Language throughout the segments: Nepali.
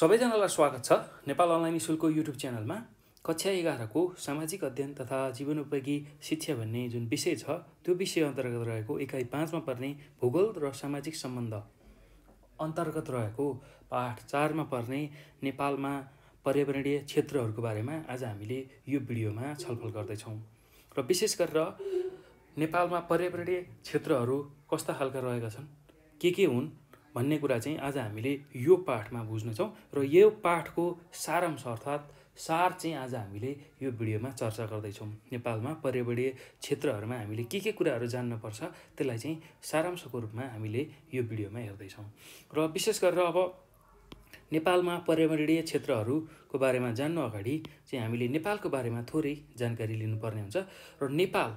सबैजनालाई स्वागत छ नेपाल अनलाइन स्कुलको युट्युब च्यानलमा कक्षा एघारको सामाजिक अध्ययन तथा जीवनोपयोगी शिक्षा भन्ने जुन विषय छ त्यो विषय अन्तर्गत रहेको एकाइ पाँचमा पर्ने भूगोल र सामाजिक सम्बन्ध अन्तर्गत रहेको पाठ चारमा पर्ने नेपालमा पर्यावरणीय क्षेत्रहरूको बारेमा आज हामीले यो भिडियोमा छलफल गर्दैछौँ र विशेष गरेर नेपालमा पर्यावरणीय क्षेत्रहरू कस्ता खालका रहेका छन् के के हुन् भन्ने कुरा चाहिँ आज हामीले यो पाठमा बुझ्नेछौँ र यो पाठको सारांश अर्थात् सार चाहिँ आज हामीले यो भिडियोमा चर्चा गर्दैछौँ नेपालमा पर्यावरणीय क्षेत्रहरूमा हामीले के के कुराहरू जान्नुपर्छ त्यसलाई चाहिँ सारांशको रूपमा हामीले यो भिडियोमा हेर्दैछौँ र विशेष गरेर अब नेपालमा पर्यावरणीय क्षेत्रहरूको बारेमा जान्नु अगाडि चाहिँ हामीले नेपालको बारेमा थोरै जानकारी लिनुपर्ने हुन्छ र नेपाल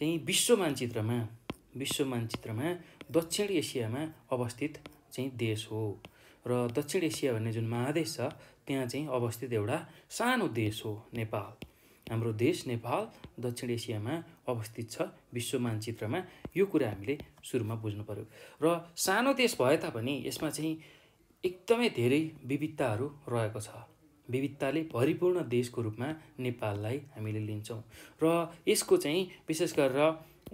चाहिँ विश्व मानचित्रमा विश्व मानचित्रमा दक्षिण एसियामा अवस्थित चाहिँ देश हो र दक्षिण एसिया भन्ने जुन महादेश छ त्यहाँ चाहिँ अवस्थित एउटा सानो देश हो नेपाल हाम्रो देश नेपाल दक्षिण एसियामा अवस्थित छ विश्व मानचित्रमा यो कुरा हामीले सुरुमा बुझ्नु पऱ्यो र सानो देश भए तापनि यसमा चाहिँ एकदमै धेरै विविधताहरू रहेको छ विविधताले भरिपूर्ण देशको रूपमा नेपाललाई हामीले लिन्छौँ र यसको चाहिँ विशेष गरेर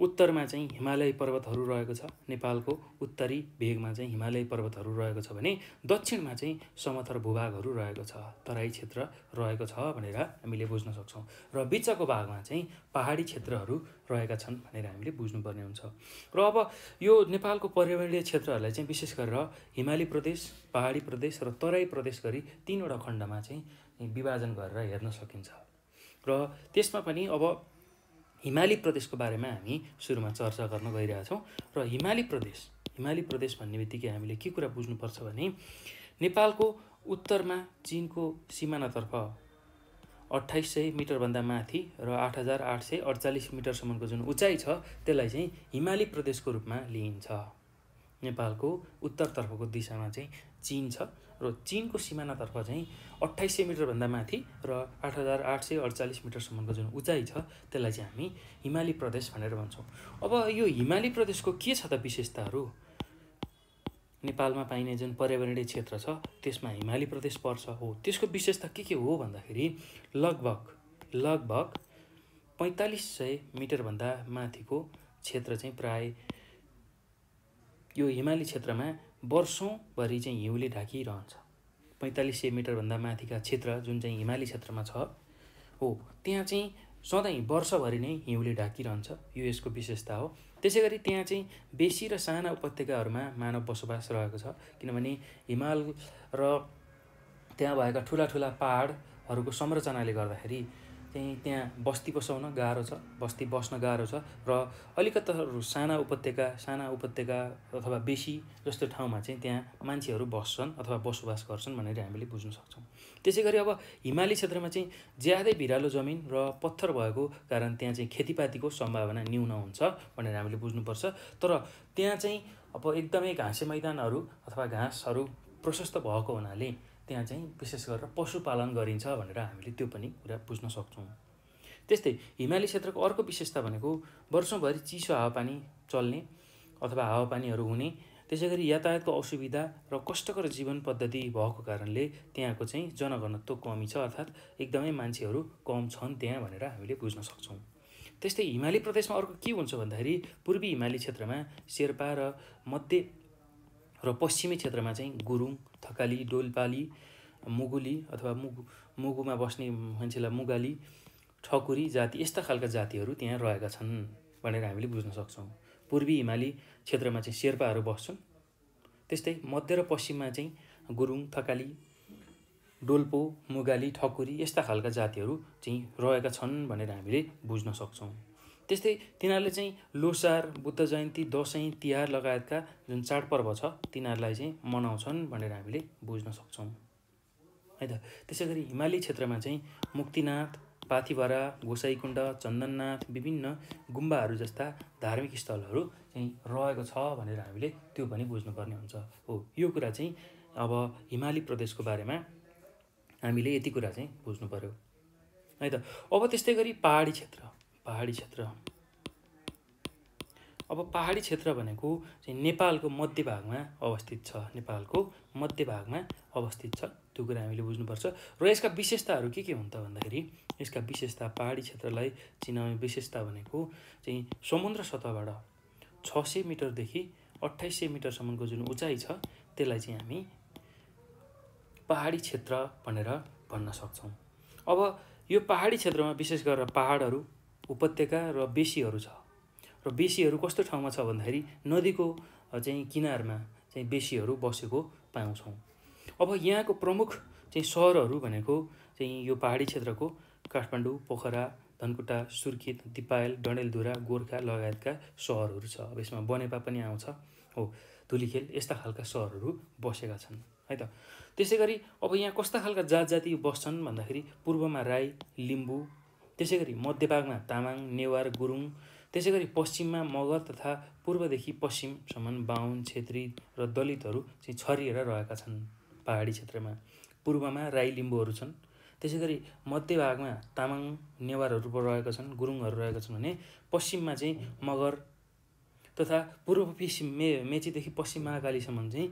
उत्तरमा चाहिँ हिमालय पर्वतहरू रहेको छ नेपालको उत्तरी भेगमा चाहिँ हिमालय पर्वतहरू रहेको छ भने दक्षिणमा चाहिँ समथर भूभागहरू रहेको छ तराई क्षेत्र रहेको छ भनेर हामीले बुझ्न सक्छौँ र बिचको भागमा चाहिँ पहाडी क्षेत्रहरू रहेका छन् भनेर हामीले बुझ्नुपर्ने हुन्छ र अब यो नेपालको पर्यावरणीय क्षेत्रहरूलाई चाहिँ विशेष गरेर हिमाली प्रदेश पहाडी प्रदेश र तराई प्रदेश गरी तिनवटा खण्डमा चाहिँ विभाजन गरेर हेर्न सकिन्छ र त्यसमा पनि अब हिमाली प्रदेशको बारेमा हामी सुरुमा चर्चा गर्न गइरहेछौँ र हिमाली प्रदेश हिमाली प्रदेश भन्ने बित्तिकै हामीले के कुरा बुझ्नुपर्छ भने नेपालको उत्तरमा चिनको सिमानातर्फ अठाइस सय मिटरभन्दा माथि र आठ हजार आठ सय अडचालिस मिटरसम्मको जुन उचाइ छ त्यसलाई चाहिँ हिमाली प्रदेशको रूपमा लिइन्छ नेपालको उत्तरतर्फको दिशामा चाहिँ चिन छ र चिनको सिमानातर्फ चाहिँ अट्ठाइस सय मिटरभन्दा माथि र आठ हजार आठ सय अडचालिस मिटरसम्मको जुन उचाइ छ त्यसलाई चाहिँ हामी हिमाली प्रदेश भनेर भन्छौँ अब यो हिमाली प्रदेशको के छ त विशेषताहरू नेपालमा पाइने जुन पर्यावरणीय क्षेत्र छ त्यसमा हिमाली प्रदेश पर्छ हो त्यसको विशेषता के के हो भन्दाखेरि लगभग लगभग पैँतालिस सय मिटरभन्दा माथिको क्षेत्र चाहिँ प्राय यो हिमाली क्षेत्रमा वर्षौँभरि चाहिँ हिउँले ढाकिरहन्छ पैँतालिस सय मिटरभन्दा माथिका क्षेत्र जुन चाहिँ हिमाली क्षेत्रमा छ हो त्यहाँ चाहिँ सधैँ वर्षभरि नै हिउँले ढाकिरहन्छ यो यसको विशेषता हो त्यसै गरी त्यहाँ चाहिँ बेसी र साना उपत्यकाहरूमा मानव बसोबास रहेको छ किनभने हिमाल र त्यहाँ भएका ठुला ठुला पाहाडहरूको संरचनाले गर्दाखेरि चाहिँ त्यहाँ बस्ती बसाउन गाह्रो छ बस्ती बस्न गाह्रो छ र अलिकता साना उपत्यका साना उपत्यका अथवा बेसी जस्तो ठाउँमा चाहिँ त्यहाँ मान्छेहरू बस्छन् अथवा बसोबास गर्छन् भनेर हामीले बुझ्न सक्छौँ त्यसै गरी अब हिमाली क्षेत्रमा चाहिँ ज्यादै भिरालो जमिन र पत्थर भएको कारण त्यहाँ चाहिँ खेतीपातीको सम्भावना न्यून हुन्छ भनेर हामीले बुझ्नुपर्छ तर त्यहाँ चाहिँ अब एकदमै घाँसे मैदानहरू अथवा घाँसहरू प्रशस्त भएको हुनाले त्यहाँ चाहिँ विशेष गरेर पशुपालन गरिन्छ भनेर हामीले त्यो पनि कुरा बुझ्न सक्छौँ त्यस्तै हिमाली क्षेत्रको अर्को विशेषता भनेको वर्षौँभरि चिसो हावापानी चल्ने अथवा हावापानीहरू हुने त्यसै गरी यातायातको असुविधा र कष्टकर जीवन पद्धति भएको कारणले त्यहाँको चाहिँ जनघनत्व कमी छ अर्थात् एकदमै मान्छेहरू कम छन् त्यहाँ भनेर हामीले बुझ्न सक्छौँ त्यस्तै हिमाली प्रदेशमा अर्को के हुन्छ भन्दाखेरि पूर्वी हिमाली क्षेत्रमा शेर्पा र मध्य र पश्चिमी क्षेत्रमा चाहिँ गुरुङ थकाली डोलपाली मुगुली अथवा मुगु मुगुमा बस्ने मान्छेलाई मुगाली ठकुरी जाति यस्ता खालका जातिहरू त्यहाँ रहेका छन् भनेर हामीले बुझ्न सक्छौँ पूर्वी हिमाली क्षेत्रमा चाहिँ शेर्पाहरू बस्छन् त्यस्तै मध्य र पश्चिममा चाहिँ गुरुङ थकाली डोल्पो मुगाली ठकुरी यस्ता खालका जातिहरू चाहिँ रहेका छन् भनेर हामीले बुझ्न सक्छौँ त्यस्तै तिनीहरूले चाहिँ लोसार बुद्ध जयन्ती दसैँ तिहार लगायतका जुन चाडपर्व छ तिनीहरूलाई चाहिँ मनाउँछन् भनेर हामीले बुझ्न सक्छौँ है त त्यसै गरी हिमाली क्षेत्रमा चाहिँ मुक्तिनाथ पाथिभरा गोसाइकुण्ड चन्दननाथ विभिन्न गुम्बाहरू जस्ता धार्मिक स्थलहरू चाहिँ रहेको छ भनेर हामीले त्यो पनि बुझ्नुपर्ने हुन्छ हो यो कुरा चाहिँ अब हिमाली प्रदेशको बारेमा हामीले यति कुरा चाहिँ बुझ्नु पऱ्यो है त अब त्यस्तै गरी पहाडी क्षेत्र पहाडी क्षेत्र अब पहाडी क्षेत्र भनेको चाहिँ नेपालको मध्य भागमा अवस्थित छ नेपालको मध्य भागमा अवस्थित छ त्यो कुरा हामीले बुझ्नुपर्छ र यसका विशेषताहरू के के हुन् त भन्दाखेरि यसका विशेषता पहाडी क्षेत्रलाई चिनाउने विशेषता भनेको चाहिँ समुद्र सतहबाट छ सय मिटरदेखि अठाइस सय मिटरसम्मको जुन उचाइ छ त्यसलाई चाहिँ हामी पहाडी क्षेत्र भनेर भन्न सक्छौँ अब यो पहाडी क्षेत्रमा विशेष गरेर पाहाडहरू उपत्यका र बेसीहरू छ र बेसीहरू कस्तो ठाउँमा छ भन्दाखेरि नदीको चाहिँ किनारमा चाहिँ बेसीहरू बसेको पाउँछौँ अब यहाँको प्रमुख चाहिँ सहरहरू भनेको चाहिँ यो पहाडी क्षेत्रको काठमाडौँ पोखरा धनकुटा सुर्खेत दिपायल डणेलधुरा गोर्खा लगायतका सहरहरू छ अब यसमा बनेपा पनि आउँछ हो धुलीखेल यस्ता खालका सहरहरू बसेका छन् है त त्यसै गरी अब यहाँ कस्ता खालका जात जाति बस्छन् भन्दाखेरि पूर्वमा राई लिम्बू त्यसै गरी मध्यभागमा तामाङ नेवार गुरुङ त्यसै गरी पश्चिममा मगर तथा पूर्वदेखि पश्चिमसम्म बाहुन छेत्री र दलितहरू चाहिँ छरिएर रहेका छन् पहाडी क्षेत्रमा पूर्वमा राई लिम्बूहरू छन् त्यसै गरी मध्यभागमा तामाङ नेवारहरू रहेका छन् गुरुङहरू रहेका छन् भने पश्चिममा चाहिँ मगर तथा पूर्व पश्चिम मे मेचीदेखि पश्चिम महाकालीसम्म चाहिँ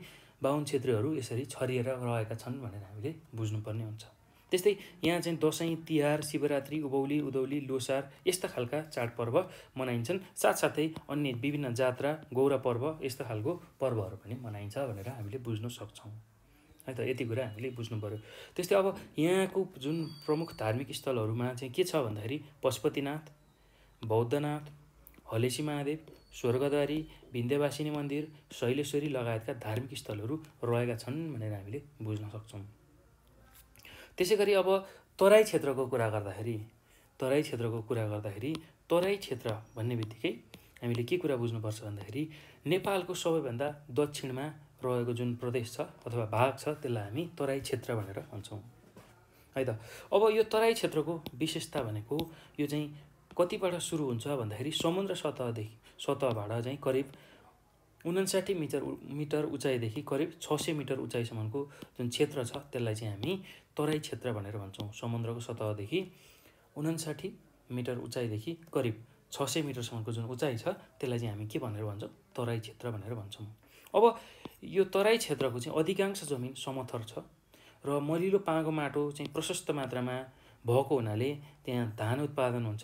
बाहुन क्षेत्रीहरू यसरी छरिएर रहेका छन् भनेर हामीले बुझ्नुपर्ने हुन्छ त्यस्तै यहाँ चाहिँ दसैँ तिहार शिवरात्रि उभौली उधौली लोसार यस्ता खालका चाडपर्व मनाइन्छन् साथसाथै अन्य विभिन्न जात्रा गौरा पर्व यस्ता खालको पर्वहरू पनि मनाइन्छ भनेर हामीले बुझ्न सक्छौँ है त यति कुरा हामीले बुझ्नु पऱ्यो त्यस्तै अब यहाँको जुन प्रमुख धार्मिक स्थलहरूमा चाहिँ के छ भन्दाखेरि पशुपतिनाथ बौद्धनाथ हलेसी महादेव स्वर्गद्वारी भिन्देवासिनी मन्दिर शैलेश्वरी लगायतका धार्मिक स्थलहरू रहेका छन् भनेर हामीले बुझ्न सक्छौँ त्यसै गरी अब तराई क्षेत्रको कुरा गर्दाखेरि तराई क्षेत्रको कुरा गर्दाखेरि तराई क्षेत्र भन्ने बित्तिकै हामीले के कुरा बुझ्नुपर्छ भन्दाखेरि नेपालको सबैभन्दा दक्षिणमा रहेको जुन प्रदेश छ अथवा भाग छ त्यसलाई हामी तराई क्षेत्र भनेर भन्छौँ है त अब यो तराई क्षेत्रको विशेषता भनेको यो चाहिँ कतिबाट सुरु हुन्छ भन्दाखेरि समुद्र सतहदेखि सतहबाट चाहिँ करिब उन्साठी मिटर मिटर उचाइदेखि करिब छ सय मिटर उचाइसम्मको जुन क्षेत्र छ त्यसलाई चाहिँ हामी तराई क्षेत्र भनेर भन्छौँ समुद्रको सतहदेखि उन्साठी मिटर उचाइदेखि करिब छ सय मिटरसम्मको जुन उचाइ छ त्यसलाई चाहिँ हामी के भनेर भन्छौँ तराई क्षेत्र भनेर भन्छौँ अब यो तराई क्षेत्रको चाहिँ अधिकांश जमिन समथर छ र मलिलो पाँगो माटो चाहिँ प्रशस्त मात्रामा भएको हुनाले त्यहाँ धान उत्पादन हुन्छ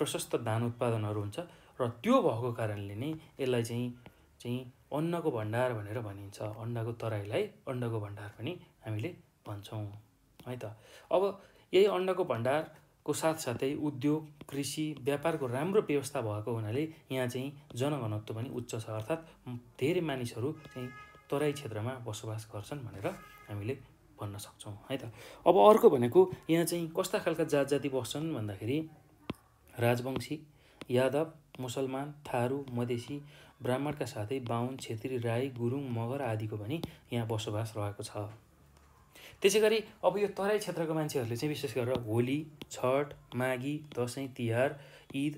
प्रशस्त धान उत्पादनहरू हुन्छ र त्यो भएको कारणले नै यसलाई चाहिँ चाहिँ अन्नको भण्डार भनेर भनिन्छ अन्डाको तराईलाई अन्डाको भण्डार पनि हामीले भन्छौँ है त अब यही अन्डाको भण्डारको साथसाथै उद्योग कृषि व्यापारको राम्रो व्यवस्था भएको हुनाले यहाँ चाहिँ जनघनत्व पनि उच्च छ अर्थात् धेरै मानिसहरू चाहिँ तराई क्षेत्रमा बसोबास गर्छन् भनेर हामीले भन्न सक्छौँ है त अब अर्को भनेको यहाँ चाहिँ कस्ता खालका जात जाति बस्छन् भन्दाखेरि राजवंशी यादव मुसलमान थारू मधेसी ब्राह्मणका साथै बाहुन छेत्री राई गुरुङ मगर आदिको पनि यहाँ बसोबास रहेको छ त्यसै गरी अब यो तराई क्षेत्रको मान्छेहरूले चाहिँ विशेष गरेर होली छठ माघी दसैँ तिहार ईद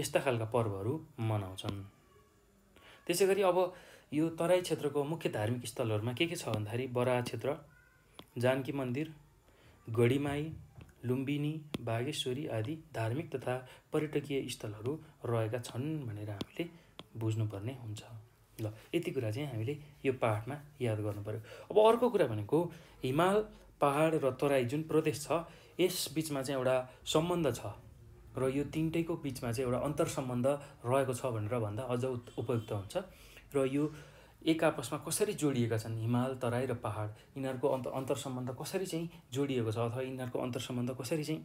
यस्ता खालका पर्वहरू मनाउँछन् त्यसै गरी अब यो तराई क्षेत्रको मुख्य धार्मिक स्थलहरूमा के के छ भन्दाखेरि बरा क्षेत्र जानकी मन्दिर गढीमाई लुम्बिनी बागेश्वरी आदि धार्मिक तथा पर्यटकीय स्थलहरू रहेका छन् भनेर हामीले बुझ्नुपर्ने हुन्छ ल यति कुरा चाहिँ हामीले यो पाहाडमा याद गर्नुपऱ्यो अब अर्को कुरा भनेको हिमाल पाहाड र तराई जुन प्रदेश छ यस बिचमा चाहिँ एउटा सम्बन्ध छ र यो तिनटैको बिचमा चाहिँ एउटा अन्तर सम्बन्ध रहेको छ भनेर भन्दा अझ उपयुक्त हुन्छ र यो एक आपसमा कसरी जोडिएका छन् हिमाल तराई र पाहाड यिनीहरूको अन्त अन्तर सम्बन्ध कसरी चाहिँ जोडिएको छ अथवा यिनीहरूको अन्तर सम्बन्ध कसरी चाहिँ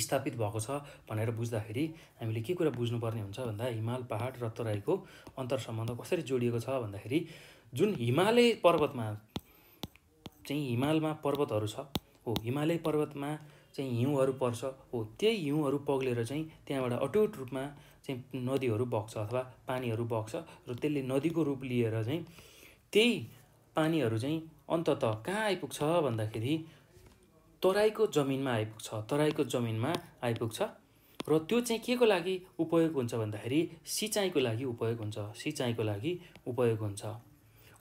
स्थापित भएको छ भनेर बुझ्दाखेरि हामीले के कुरा बुझ्नुपर्ने हुन्छ भन्दा हिमाल पहाड र तराईको अन्तर सम्बन्ध कसरी जोडिएको छ भन्दाखेरि जुन हिमालय पर्वतमा चाहिँ हिमालमा पर्वतहरू छ हो हिमालय पर्वतमा चाहिँ हिउँहरू पर्छ हो त्यही हिउँहरू पग्लेर चाहिँ त्यहाँबाट अटुट रूपमा चाहिँ नदीहरू बग्छ अथवा पानीहरू बग्छ र त्यसले नदीको रूप लिएर चाहिँ त्यही पानीहरू चाहिँ अन्तत कहाँ आइपुग्छ भन्दाखेरि तराईको जमिनमा आइपुग्छ तराईको जमिनमा आइपुग्छ र त्यो चाहिँ के को लागि उपयोग हुन्छ भन्दाखेरि सिँचाइको लागि उपयोग हुन्छ सिँचाइको लागि उपयोग हुन्छ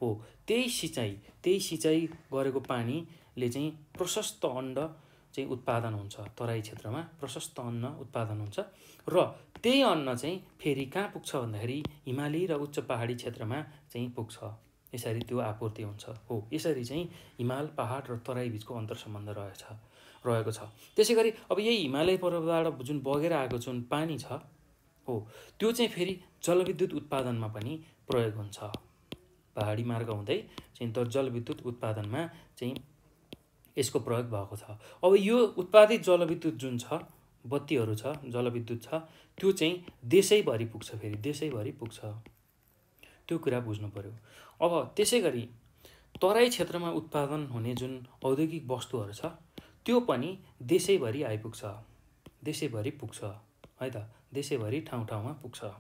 हो त्यही सिँचाइ त्यही सिँचाइ गरेको पानीले चाहिँ प्रशस्त अन्न चाहिँ उत्पादन हुन्छ तराई क्षेत्रमा प्रशस्त अन्न उत्पादन हुन्छ र त्यही अन्न चाहिँ फेरि कहाँ पुग्छ भन्दाखेरि हिमाली र उच्च पहाडी क्षेत्रमा चाहिँ पुग्छ यसरी त्यो आपूर्ति हुन्छ हो यसरी चाहिँ हिमाल पहाड र तराई बिचको अन्तर सम्बन्ध रहेछ रहेको छ त्यसै गरी अब यही हिमालय पर्वतबाट जुन बगेर आएको जुन पानी छ हो त्यो चाहिँ फेरि जलविद्युत उत्पादनमा पनि प्रयोग हुन्छ पहाडी मार्ग हुँदै चाहिँ त जलविद्युत उत्पादनमा चाहिँ यसको प्रयोग भएको छ अब यो उत्पादित जलविद्युत जुन छ बत्तीहरू छ जलविद्युत छ त्यो चाहिँ देशैभरि पुग्छ फेरि देशैभरि पुग्छ त्यो कुरा बुझ्नु पऱ्यो अब त्यसै गरी तराई क्षेत्रमा उत्पादन हुने जुन औद्योगिक वस्तुहरू छ त्यो पनि देशैभरि आइपुग्छ देशैभरि पुग्छ है त देशैभरि ठाउँ ठाउँमा पुग्छ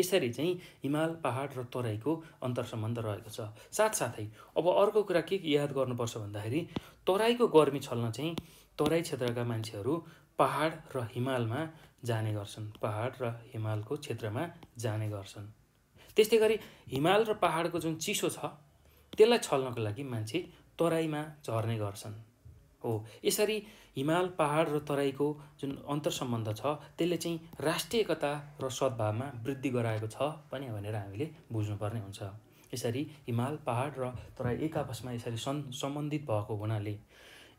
यसरी चाहिँ हिमाल पहाड र तराईको अन्तर सम्बन्ध रहेको छ साथसाथै अब अर्को कुरा के याद गर्नुपर्छ भन्दाखेरि तराईको गर्मी छल्न चाहिँ तराई क्षेत्रका मान्छेहरू पहाड र हिमालमा जाने गर्छन् पहाड र हिमालको क्षेत्रमा जाने गर्छन् त्यस्तै गरी हिमाल र पाहाडको जुन चिसो छ त्यसलाई छल्नको लागि मान्छे तराईमा झर्ने गर्छन् हो यसरी हिमाल पहाड र तराईको जुन अन्तरसम्बन्ध छ त्यसले चाहिँ राष्ट्रिय एकता र सद्भावमा वृद्धि गराएको छ पनि भनेर हामीले बुझ्नुपर्ने हुन्छ यसरी हिमाल पहाड र तराई एक आपसमा यसरी सन् सम्बन्धित भएको हुनाले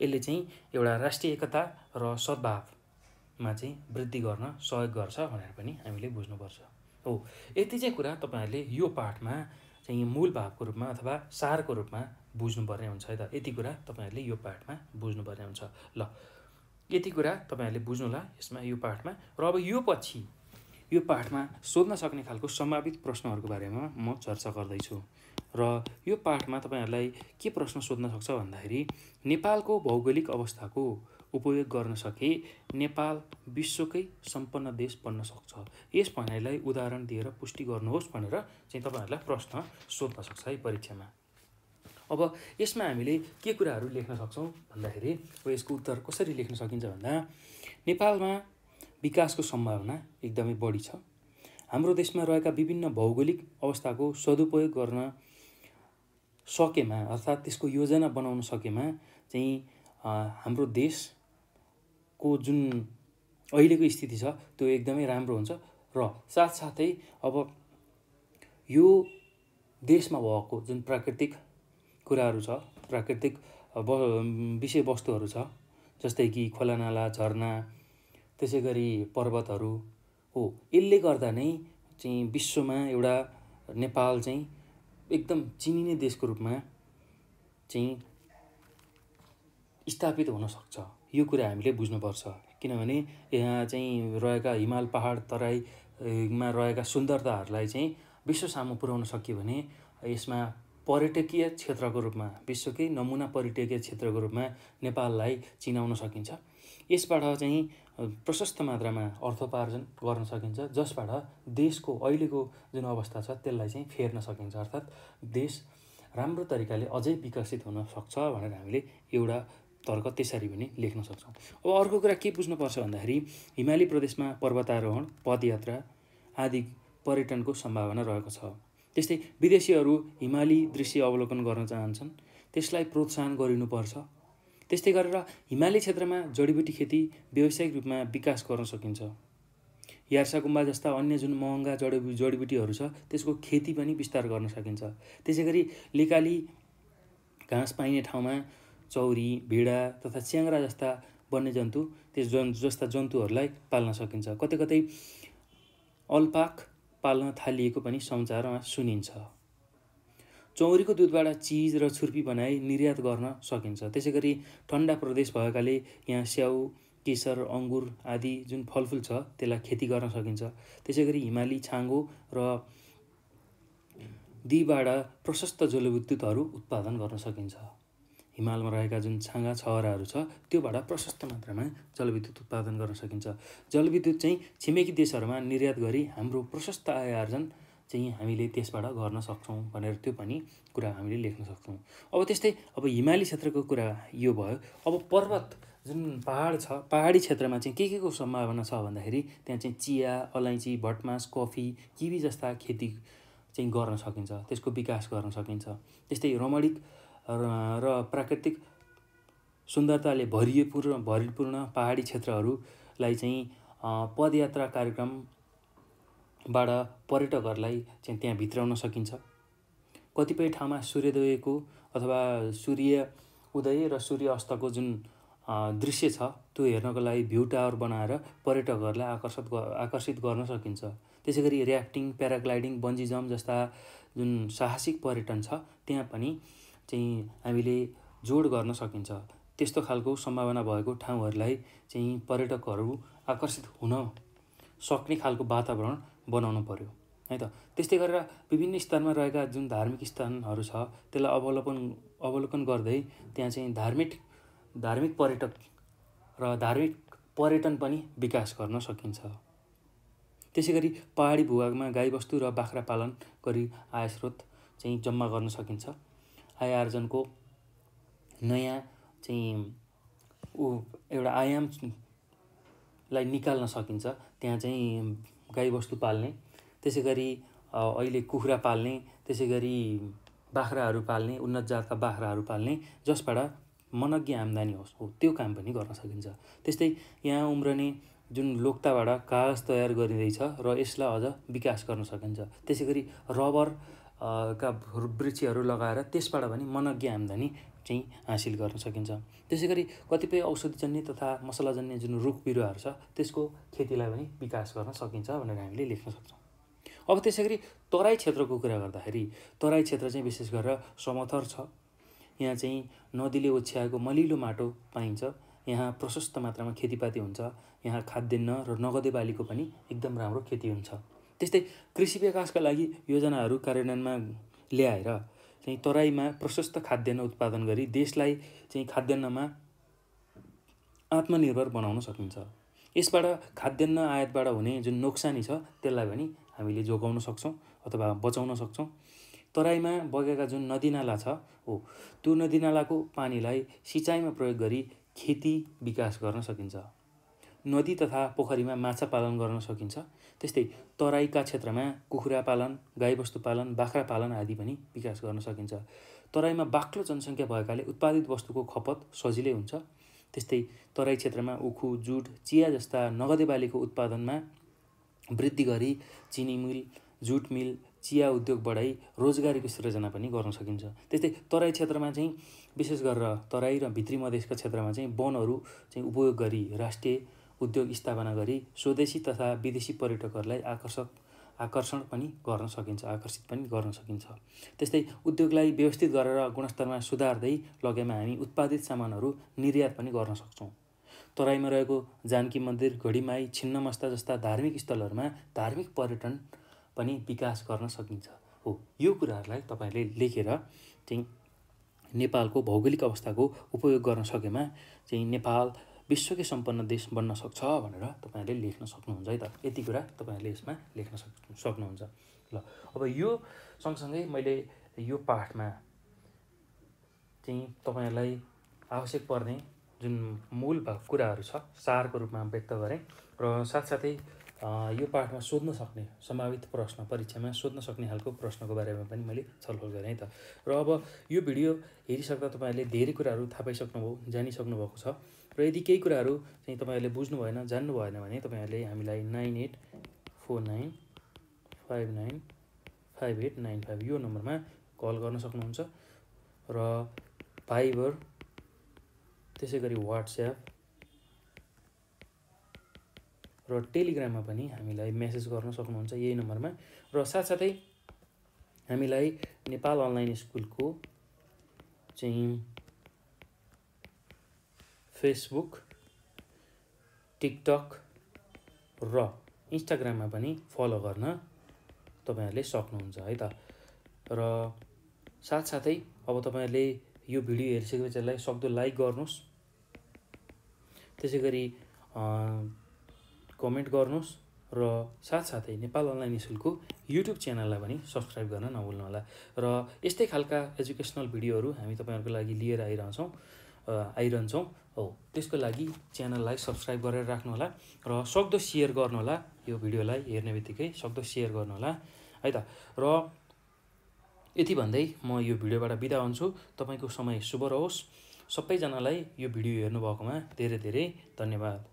यसले चाहिँ एउटा राष्ट्रिय एकता र सद्भावमा चाहिँ वृद्धि गर्न सहयोग गर्छ भनेर पनि हामीले बुझ्नुपर्छ हो यति चाहिँ कुरा तपाईँहरूले यो पाठमा चाहिँ मूल भावको रूपमा अथवा सारको रूपमा बुझ्नुपर्ने हुन्छ है त यति कुरा तपाईँहरूले यो पाठमा बुझ्नुपर्ने हुन्छ ल यति कुरा तपाईँहरूले बुझ्नु होला यसमा यो पाठमा र अब यो पछि यो पाठमा सोध्न सक्ने खालको सम्भावित प्रश्नहरूको बारेमा म चर्चा गर्दैछु र यो पाठमा तपाईँहरूलाई के प्रश्न सोध्न सक्छ भन्दाखेरि नेपालको भौगोलिक अवस्थाको उपयोग गर्न सके नेपाल विश्वकै सम्पन्न देश बन्न सक्छ यस भनाइलाई उदाहरण दिएर पुष्टि गर्नुहोस् भनेर चाहिँ तपाईँहरूलाई प्रश्न सोध्न सक्छ है परीक्षामा अब यसमा हामीले के कुराहरू लेख्न सक्छौँ भन्दाखेरि अब यसको उत्तर कसरी लेख्न सकिन्छ भन्दा नेपालमा विकासको सम्भावना एकदमै बढी छ हाम्रो देशमा रहेका विभिन्न भौगोलिक अवस्थाको सदुपयोग गर्न सकेमा अर्थात् त्यसको योजना बनाउन सकेमा चाहिँ हाम्रो देश को जुन अहिलेको स्थिति छ त्यो एकदमै राम्रो हुन्छ र साथसाथै अब यो देशमा भएको जुन प्राकृतिक कुराहरू छ प्राकृतिक विषयवस्तुहरू छ जस्तै कि खोलानाला झरना त्यसै गरी पर्वतहरू हो यसले गर्दा नै चाहिँ विश्वमा एउटा नेपाल चाहिँ एकदम चिनिने देशको रूपमा चाहिँ स्थापित हुनसक्छ यो कुरा हामीले बुझ्नुपर्छ किनभने यहाँ चाहिँ रहेका हिमाल पहाड तराईमा रहेका सुन्दरताहरूलाई चाहिँ विश्व सामु पुर्याउन सकियो भने यसमा पर्यटकीय क्षेत्रको रूपमा विश्वकै नमुना पर्यटकीय क्षेत्रको रूपमा नेपाललाई चिनाउन सकिन्छ यसबाट चाहिँ प्रशस्त मात्रामा अर्थोपार्जन गर्न सकिन्छ जसबाट देशको अहिलेको जुन अवस्था छ त्यसलाई चाहिँ फेर्न सकिन्छ अर्थात् देश राम्रो तरिकाले अझै विकसित हुन सक्छ भनेर हामीले एउटा तर्क त्यसरी पनि लेख्न सक्छौँ अब अर्को कुरा के बुझ्नुपर्छ भन्दाखेरि हिमाली प्रदेशमा पर्वतारोहण पदयात्रा आदि पर्यटनको सम्भावना रहेको छ त्यस्तै विदेशीहरू हिमाली दृश्य अवलोकन गर्न चाहन्छन् त्यसलाई प्रोत्साहन गरिनुपर्छ त्यस्तै गरेर हिमाली क्षेत्रमा जडीबुटी खेती व्यावसायिक रूपमा विकास गर्न सकिन्छ यार्सा गुम्बा जस्ता अन्य जुन महँगा जडी जडीबुटीहरू छ त्यसको खेती पनि विस्तार गर्न सकिन्छ त्यसै गरी लेकाली घाँस पाइने ठाउँमा चौरी भिडा तथा च्याङ्रा जस्ता वन्यजन्तु त्यस जन् जस्ता जन्तुहरूलाई पाल्न सकिन्छ कतै कतै अल्पाक पाल्न थालिएको पनि समाचारमा सुनिन्छ चौरीको दुधबाट चिज र छुर्पी बनाई निर्यात गर्न सकिन्छ त्यसै गरी ठन्डा प्रदेश भएकाले यहाँ स्याउ केसर अङ्गुर आदि जुन फलफुल छ त्यसलाई खेती गर्न सकिन्छ त्यसै गरी हिमाली छाङ्गो र दीबाट प्रशस्त जलविद्युतहरू उत्पादन गर्न सकिन्छ हिमालमा रहेका जुन छाँगा छहराहरू छ त्योबाट प्रशस्त मात्रामा जलविद्युत उत्पादन गर्न सकिन्छ जलविद्युत चाहिँ छिमेकी देशहरूमा निर्यात गरी हाम्रो प्रशस्त आय आर्जन चाहिँ हामीले त्यसबाट गर्न सक्छौँ भनेर त्यो पनि कुरा हामीले लेख्न सक्छौँ अब त्यस्तै अब हिमाली क्षेत्रको कुरा यो भयो अब पर्वत जुन पहाड छ पहाडी क्षेत्रमा चाहिँ के के को सम्भावना छ भन्दाखेरि त्यहाँ चाहिँ चिया अलैँची भटमास कफी किवी जस्ता खेती चाहिँ गर्न सकिन्छ त्यसको विकास गर्न सकिन्छ त्यस्तै रमणिक र प्राकृतिक सुन्दरताले भरिएपूर्ण भरिपूर्ण पहाडी क्षेत्रहरूलाई चाहिँ पदयात्रा कार्यक्रमबाट पर्यटकहरूलाई चाहिँ त्यहाँ भित्राउन सकिन्छ कतिपय ठाउँमा सूर्योदयको अथवा सूर्य उदय र सूर्य अस्तको जुन दृश्य छ त्यो हेर्नको लागि भ्यू टावर बनाएर पर्यटकहरूलाई आकर्षित आकर्षित गर्न सकिन्छ त्यसै गरी ऱ्याफ्टिङ प्याराग्लाइडिङ बन्जी जम्प जस्ता जुन साहसिक पर्यटन छ त्यहाँ पनि चाहिँ हामीले जोड गर्न सकिन्छ त्यस्तो खालको सम्भावना भएको ठाउँहरूलाई चाहिँ पर्यटकहरू आकर्षित हुन सक्ने खालको वातावरण बनाउनु पर्यो है त त्यस्तै गरेर विभिन्न स्थानमा रहेका जुन धार्मिक स्थानहरू छ त्यसलाई अवलोकन अवलोकन गर्दै त्यहाँ चाहिँ धार्मिक धार्मिक पर्यटक र धार्मिक पर्यटन पनि विकास गर्न सकिन्छ त्यसै गरी पाहाडी भूभागमा गाईबस्तु र बाख्रा पालन गरी आयस्रोत चाहिँ जम्मा गर्न सकिन्छ आय आर्जनको नयाँ चाहिँ ऊ एउटा आयामलाई निकाल्न सकिन्छ त्यहाँ चाहिँ गाईबस्तु पाल्ने त्यसै गरी अहिले कुखुरा पाल्ने त्यसै गरी बाख्राहरू पाल्ने उन्नत जातका बाख्राहरू पाल्ने जसबाट मनज्ञ आम्दानी होस् हो त्यो काम पनि गर्न सकिन्छ त्यस्तै यहाँ उम्रने जुन लोकताबाट कागज तयार गरिँदैछ र यसलाई अझ विकास गर्न सकिन्छ त्यसै गरी रबर का वृक्षहरू लगाएर त्यसबाट पनि मनज्ञ आम्दानी चाहिँ हासिल गर्न सकिन्छ त्यसै गरी कतिपय औषधिजन्य तथा मसलाजन्य जुन रुख बिरुवाहरू छ त्यसको खेतीलाई पनि विकास गर्न सकिन्छ भनेर हामीले लेख्न सक्छौँ अब त्यसै गरी तराई क्षेत्रको कुरा गर्दाखेरि तराई क्षेत्र चाहिँ विशेष गरेर समथर छ यहाँ चाहिँ नदीले ओछ्याएको मलिलो माटो पाइन्छ यहाँ प्रशस्त मात्रामा खेतीपाती हुन्छ यहाँ खाद्यान्न र नगदे बालीको पनि एकदम राम्रो खेती हुन्छ त्यस्तै कृषि विकासका लागि योजनाहरू कार्यान्वयनमा ल्याएर चाहिँ तराईमा प्रशस्त खाद्यान्न उत्पादन गरी देशलाई चाहिँ खाद्यान्नमा आत्मनिर्भर बनाउन सकिन्छ यसबाट खाद्यान्न आयातबाट हुने जुन नोक्सानी छ त्यसलाई पनि हामीले जोगाउन सक्छौँ अथवा बचाउन सक्छौँ तराईमा बगेका जुन नदीनाला छ हो त्यो नदीनालाको पानीलाई सिँचाइमा प्रयोग गरी खेती विकास गर्न सकिन्छ नदी तथा पोखरीमा माछा पालन गर्न सकिन्छ त्यस्तै तराईका क्षेत्रमा कुखुरा पालन गाईबस्तु पालन बाख्रा पालन आदि पनि विकास गर्न सकिन्छ तराईमा बाक्लो जनसङ्ख्या भएकाले उत्पादित वस्तुको खपत सजिलै हुन्छ त्यस्तै तराई क्षेत्रमा उखु जुट चिया जस्ता नगदे बालीको उत्पादनमा वृद्धि गरी चिनी मिल जुट मिल चिया उद्योग बढाई रोजगारीको सृजना पनि गर्न सकिन्छ त्यस्तै तराई क्षेत्रमा चाहिँ विशेष गरेर तराई र भित्री मधेसका क्षेत्रमा चाहिँ वनहरू चाहिँ उपयोग गरी राष्ट्रिय उद्योग स्थापना गरी स्वदेशी तथा विदेशी पर्यटकहरूलाई आकर्षक आकर्षण पनि गर्न सकिन्छ आकर्षित पनि गर्न सकिन्छ त्यस्तै उद्योगलाई व्यवस्थित गरेर गुणस्तरमा सुधार्दै लगेमा हामी उत्पादित सामानहरू निर्यात पनि गर्न सक्छौँ तराईमा रहेको जानकी मन्दिर घडीमाई छिन्नमस्ता जस्ता धार्मिक स्थलहरूमा धार्मिक पर्यटन पनि विकास गर्न सकिन्छ हो यो कुराहरूलाई तपाईँले लेखेर चाहिँ नेपालको भौगोलिक अवस्थाको उपयोग गर्न सकेमा चाहिँ नेपाल विश्वकै सम्पन्न देश बन्न सक्छ भनेर तपाईँहरूले लेख्न सक्नुहुन्छ है त यति कुरा तपाईँहरूले यसमा लेख्न सक् सक्नुहुन्छ ल अब यो सँगसँगै मैले यो पाठमा चाहिँ तपाईँहरूलाई आवश्यक पर्ने जुन मूल कुराहरू छ सारको रूपमा व्यक्त गरेँ र साथसाथै यो पाठमा सोध्न सक्ने सम्भावित प्रश्न परीक्षामा सोध्न सक्ने खालको प्रश्नको बारेमा पनि मैले छलफल गरेँ है त र अब यो भिडियो हेरिसक्दा तपाईँहरूले धेरै कुराहरू थाहा पाइसक्नुभयो जानिसक्नु भएको छ र यदि केही कुराहरू चाहिँ तपाईँहरूले बुझ्नु भएन जान्नु भएन भने तपाईँहरूले हामीलाई nine eight four nine five nine five eight nine five यो नम्बरमा कल गर्न सक्नुहुन्छ र फाइबर त्यसै गरी वाट्सएप र टेलिग्राममा पनि हामीलाई मेसेज गर्न सक्नुहुन्छ यही नम्बरमा र साथसाथै हामीलाई नेपाल अनलाइन स्कुलको चाहिँ फेसबुक टिकटक र इन्स्टाग्राममा पनि फलो गर्न तपाईँहरूले सक्नुहुन्छ है त र साथसाथै अब तपाईँहरूले यो भिडियो हेरिसकेपछि यसलाई सक्दो लाइक गर्नुहोस् त्यसै गरी कमेन्ट गर्नुहोस् र साथसाथै नेपाल अनलाइन स्कुलको युट्युब च्यानललाई पनि सब्सक्राइब गर्न नभुल्नुहोला र यस्तै खालका एजुकेसनल भिडियोहरू हामी तपाईँहरूको लागि लिएर आइरहन्छौँ आइरहन्छौँ हो त्यसको लागि च्यानललाई सब्सक्राइब गरेर राख्नुहोला र सक्दो सेयर गर्नुहोला यो भिडियोलाई हेर्ने बित्तिकै सक्दो सेयर गर्नुहोला है त र यति भन्दै म यो भिडियोबाट बिदा हुन्छु तपाईँको समय शुभ रहोस् सबैजनालाई यो भिडियो हेर्नुभएकोमा धेरै धेरै धन्यवाद